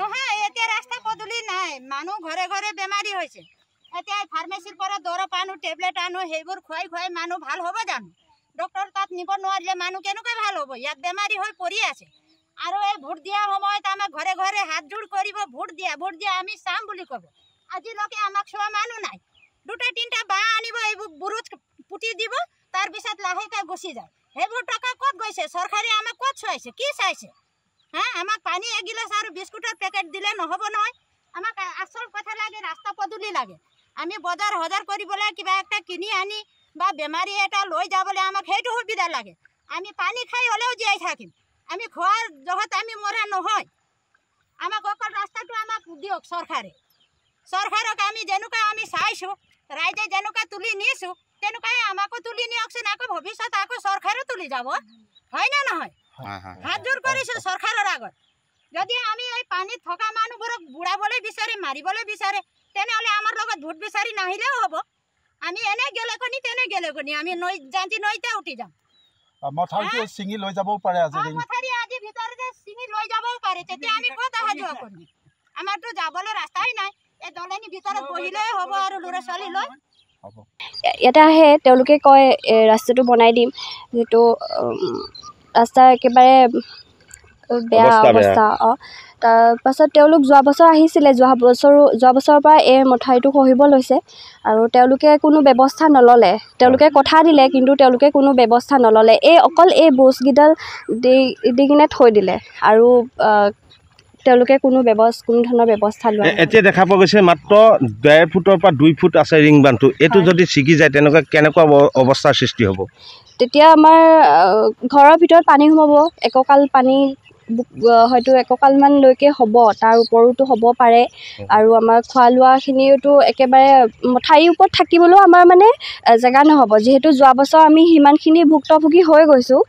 নহয় এতিয়া ৰাস্তা পদূলি নাই মানুহ ঘৰে ঘৰে বেমাৰী হৈছে এতিয়া ফাৰ্মাচীৰ পৰা দৰৱ আনো টেবলেট আনো সেইবোৰ খুৱাই খুৱাই মানুহ ভাল হ'ব জানো ডক্টৰ তাত নিব নোৱাৰিলে মানুহ কেনেকৈ ভাল হ'ব ইয়াত বেমাৰী হৈ পৰি আছে আৰু এই ভোট দিয়া সময়ত আমাৰ ঘৰে ঘৰে হাত জোৰ কৰিব ভোট দিয়া ভোট দিয়া আমি চাম বুলি ক'ব আজিলৈকে আমাক চোৱা মানুহ নাই দুটা তিনিটা বাঁহ আনিব এইবোৰ বুৰুত পুতি দিব তাৰপিছত লাহেকৈ গুচি যায় সেইবোৰ টকা ক'ত গৈছে চৰকাৰে আমাক ক'ত চোৱাইছে কি চাইছে হা আমাক পানী এগিলাচ আৰু বিস্কুটৰ পেকেট দিলে নহ'ব নহয় আমাক আচল কথা লাগে ৰাস্তা পদূলি লাগে আমি বজাৰ সজাৰ কৰিবলৈ কিবা এটা কিনি আনি বা বেমাৰী এটা লৈ যাবলৈ আমাক সেইটো সুবিধা লাগে আমি পানী খাই হ'লেও জীয়াই থাকিম আমি খোৱাৰ জগত আমি মৰা নহয় আমাক অকল ৰাস্তাটো আমাক দিয়ক চৰকাৰে চৰকাৰক আমি যেনেকুৱা আমি চাইছোঁ ৰাইজে যেনেকুৱা তুলি নিছোঁ তেনেকুৱাই আমাকো তুলি নিয়কচোন আকৌ ভৱিষ্যত আকৌ চৰকাৰেও তুলি যাব হয়নে নহয় হাত জোৰ কৰিছোঁ হ'ব আমি এনে গেলেকনি তেনে গেলেকনি আমি ইয়াতে আহে তেওঁলোকে কয় ৰাস্তাটো বনাই দিম যিটো ৰাস্তা একেবাৰে বেয়া অৱস্থা অঁ তাৰপাছত তেওঁলোক যোৱা বছৰ আহিছিলে যোৱা বছৰো যোৱা বছৰৰ পৰা এই মথাউৰিটো সহিব লৈছে আৰু তেওঁলোকে কোনো ব্যৱস্থা নল'লে তেওঁলোকে কথা দিলে কিন্তু তেওঁলোকে কোনো ব্যৱস্থা নল'লে এই অকল এই ব্ৰুচকেইডাল দি দি কিনে থৈ দিলে আৰু তেওঁলোকে কোনো ব্যৱস্থা কোনো ধৰণৰ ব্যৱস্থা লোৱা এতিয়া দেখা পোৱা গৈছে মাত্ৰ ডেৰ ফুটৰ পৰা দুই ফুট আছে ৰিং বান্ধটো এইটো যদি ছিগি যায় তেনেকুৱা কেনেকুৱা অৱস্থাৰ সৃষ্টি হ'ব তেতিয়া আমাৰ ঘৰৰ ভিতৰত পানী সোমাব এককাল পানী হয়তো এককালমানলৈকে হ'ব তাৰ ওপৰতো হ'ব পাৰে আৰু আমাৰ খোৱা লোৱাখিনিওতো একেবাৰে ঠাইৰ ওপৰত থাকিবলৈও আমাৰ মানে জেগা নহ'ব যিহেতু যোৱা বছৰ আমি সিমানখিনি ভুক্তভোগী হৈ গৈছোঁ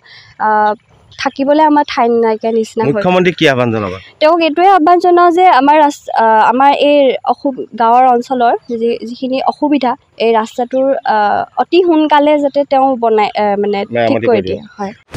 থাকিবলৈ আমাৰ ঠাই নাইকিয়া নিচিনা মুখ্যমন্ত্ৰী কি আহ্বান জনাব তেওঁক এইটোৱে আহ্বান জনাওঁ যে আমাৰ ৰাস্তা আমাৰ এই অসু গাঁৱৰ অঞ্চলৰ যিখিনি অসুবিধা এই ৰাস্তাটোৰ অতি সোনকালে যাতে তেওঁ বনাই মানে ঠিক কৰি দিয়ে হয়